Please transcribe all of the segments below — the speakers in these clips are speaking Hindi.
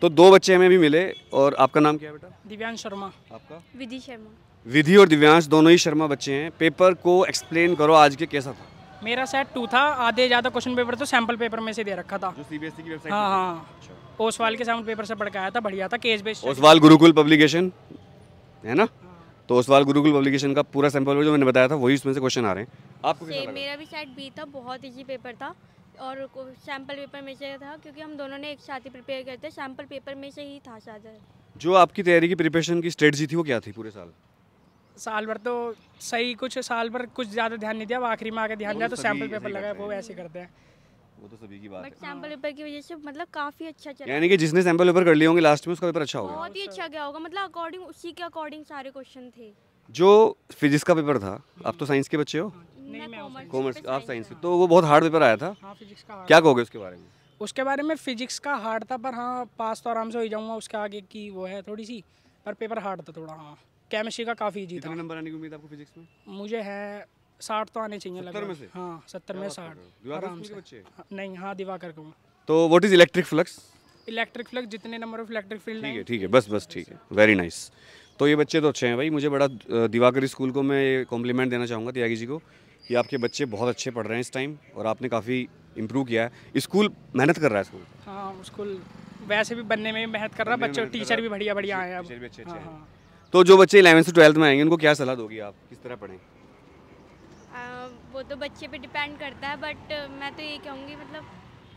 तो दो बच्चे हमें भी मिले और आपका नाम क्या है बेटा दिव्यांश शर्मा आपका विधि शर्मा विधि और दिव्यांश दोनों ही शर्मा बच्चे हैं पेपर को एक्सप्लेन करो आज के कैसा था मेरा सेट टू था आधे ज़्यादा क्वेश्चन पेपर तो सैम्पल पेपर में से दे रखा था सीबीएसई e की वेबसाइट हाँ हाँ ओसवाल अच्छा। के सैम्पल पेपर से पढ़काया था बढ़िया था case base Oswal Gurukul publication है ना हाँ। तो ओसवाल गुरुकुल पब्लिकेशन का पूरा सैंपल जो मैंने बताया था वही उसमें से क्वेश्चन आ रहे हैं आपको मेरा भी सेट बी था बहुत ईजी पेपर था और सैंपल पेपर में से था क्योंकि हम दोनों ने एक साथ ही प्रिपेयर किया था सैंपल पेपर में से ही था शायद जो आपकी तैयारी की प्रिपरेशन की स्ट्रेटजी थी वो क्या थी पूरे साल साल भर तो सही कुछ साल भर कुछ ज़्यादा ध्यान नहीं दिया आखिरी में आगे ध्यान दिया तो सैंपल पेपर लगा वो ऐसे करते हैं वो तो सभी की बात है सैंपल पेपर की वजह से मतलब काफी अच्छा चला यानी कि जिसने सैंपल पेपर कर लिए होंगे लास्ट में उसका पेपर अच्छा होगा बहुत ही अच्छा गया होगा मतलब अकॉर्डिंग उसी के अकॉर्डिंग सारे क्वेश्चन थे जो फिजिक्स का पेपर था आप तो साइंस के बच्चे हो कॉमर्स आप साइंस तो वो बहुत हार्ड पेपर आया था हाँ, क्या कहोगे उसके बारे में उसके बारे में फिजिक्स का हार्ड था पर हाँ पास तो आराम से हो ही जाऊँगा उसके आगे की वो है थोड़ी सी पर पेपर हार्ड था थोड़ा हाँ केमिस्ट्री का काफ़ी इजी था नंबर आने की उम्मीद आपको फिजिक्स में मुझे है साठ तो आने चाहिए लगभग में से हाँ सत्तर में साठ आराम से हाँ, नहीं हाँ दिवा कर कहूँ तो what is electric flux electric flux जितने नंबर ऑफ इलेक्ट्रिक फील्ड ठीक है ठीक है बस बस ठीक है वेरी नाइस तो ये बच्चे तो अच्छे हैं भाई मुझे बड़ा दिवाकर स्कूल को मैं कॉम्प्लीमेंट देना चाहूँगा त्यागी जी को कि आपके बच्चे बहुत अच्छे पढ़ रहे हैं इस टाइम और आपने काफ़ी इम्प्रूव किया है स्कूल मेहनत कर रहा है स्कूल हाँ स्कूल वैसे भी बनने में मेहनत कर रहा है बच्चों टीचर भी बढ़िया बढ़िया आए हाँ, हैं हाँ। तो जो बच्चे इलेवन से ट्वेल्थ में आएंगे उनको क्या सलाह दोगी आप किस तरह पढ़ें वो तो बच्चे पे डिपेंड करता है बट मैं तो ये कहूँगी मतलब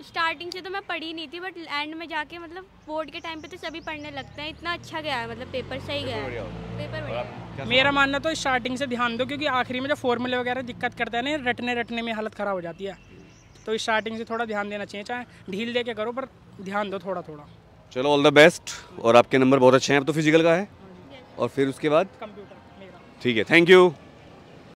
स्टार्टिंग से तो मैं पढ़ी नहीं थी बट एंड में जाके मतलब बोर्ड के टाइम पे तो सभी पढ़ने लगते हैं इतना अच्छा गया है मतलब पेपर सही गया है पेपर बढ़िया मेरा मानना तो स्टार्टिंग से ध्यान दो क्योंकि आखिरी में जो फॉर्मूले वगैरह दिक्कत करता है ना रटने रटने में हालत ख़राब हो जाती है तो स्टार्टिंग से थोड़ा ध्यान देना चाहिए चाहे ढील दे के करो पर ध्यान दो थोड़ा थोड़ा चलो ऑल द बेस्ट और आपके नंबर बहुत अच्छे हैं अब तो फिजिकल का है और फिर उसके बाद कंप्यूटर ठीक है थैंक यू